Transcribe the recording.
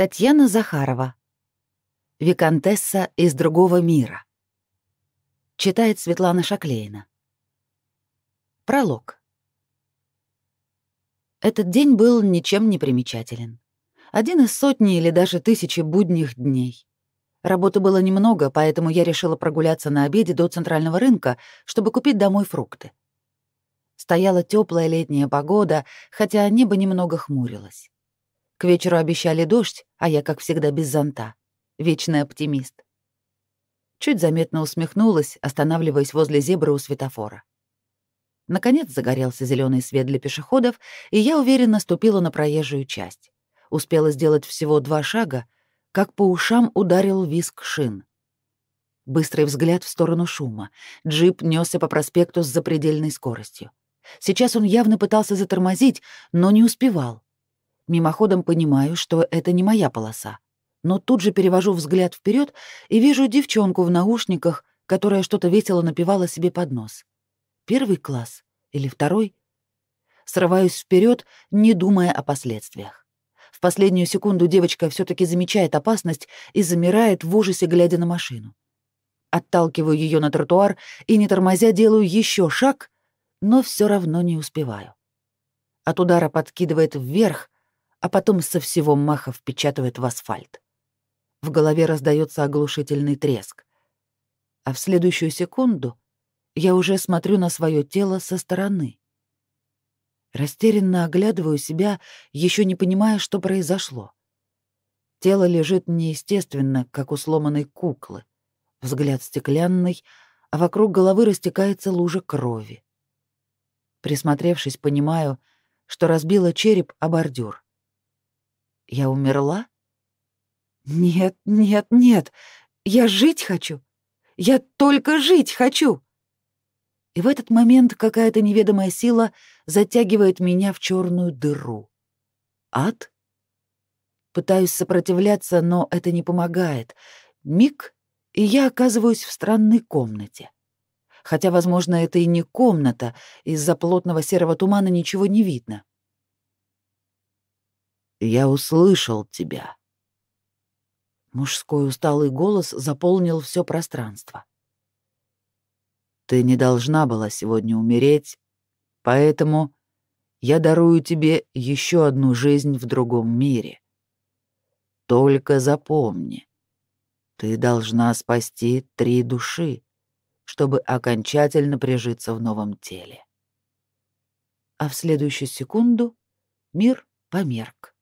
Татьяна Захарова. Викантесса из другого мира. Читает Светлана Шаклеина. Пролог. Этот день был ничем не примечателен. Один из сотни или даже тысячи будних дней. Работы было немного, поэтому я решила прогуляться на обеде до центрального рынка, чтобы купить домой фрукты. Стояла теплая летняя погода, хотя небо немного хмурилось. К вечеру обещали дождь, а я, как всегда, без зонта. Вечный оптимист. Чуть заметно усмехнулась, останавливаясь возле зебры у светофора. Наконец загорелся зеленый свет для пешеходов, и я уверенно ступила на проезжую часть. Успела сделать всего два шага, как по ушам ударил виск шин. Быстрый взгляд в сторону шума. Джип несся по проспекту с запредельной скоростью. Сейчас он явно пытался затормозить, но не успевал. Мимоходом понимаю, что это не моя полоса. Но тут же перевожу взгляд вперед и вижу девчонку в наушниках, которая что-то весело напевала себе под нос. Первый класс или второй? Срываюсь вперед, не думая о последствиях. В последнюю секунду девочка все таки замечает опасность и замирает в ужасе, глядя на машину. Отталкиваю ее на тротуар и, не тормозя, делаю еще шаг, но все равно не успеваю. От удара подкидывает вверх — а потом со всего маха впечатывает в асфальт. В голове раздается оглушительный треск. А в следующую секунду я уже смотрю на свое тело со стороны. Растерянно оглядываю себя, еще не понимая, что произошло. Тело лежит неестественно, как у сломанной куклы. Взгляд стеклянный, а вокруг головы растекается лужа крови. Присмотревшись, понимаю, что разбила череп о бордюр. Я умерла? Нет, нет, нет. Я жить хочу. Я только жить хочу. И в этот момент какая-то неведомая сила затягивает меня в черную дыру. Ад? Пытаюсь сопротивляться, но это не помогает. Миг, и я оказываюсь в странной комнате. Хотя, возможно, это и не комната, из-за плотного серого тумана ничего не видно. Я услышал тебя. Мужской усталый голос заполнил все пространство. Ты не должна была сегодня умереть, поэтому я дарую тебе еще одну жизнь в другом мире. Только запомни, ты должна спасти три души, чтобы окончательно прижиться в новом теле. А в следующую секунду мир померк.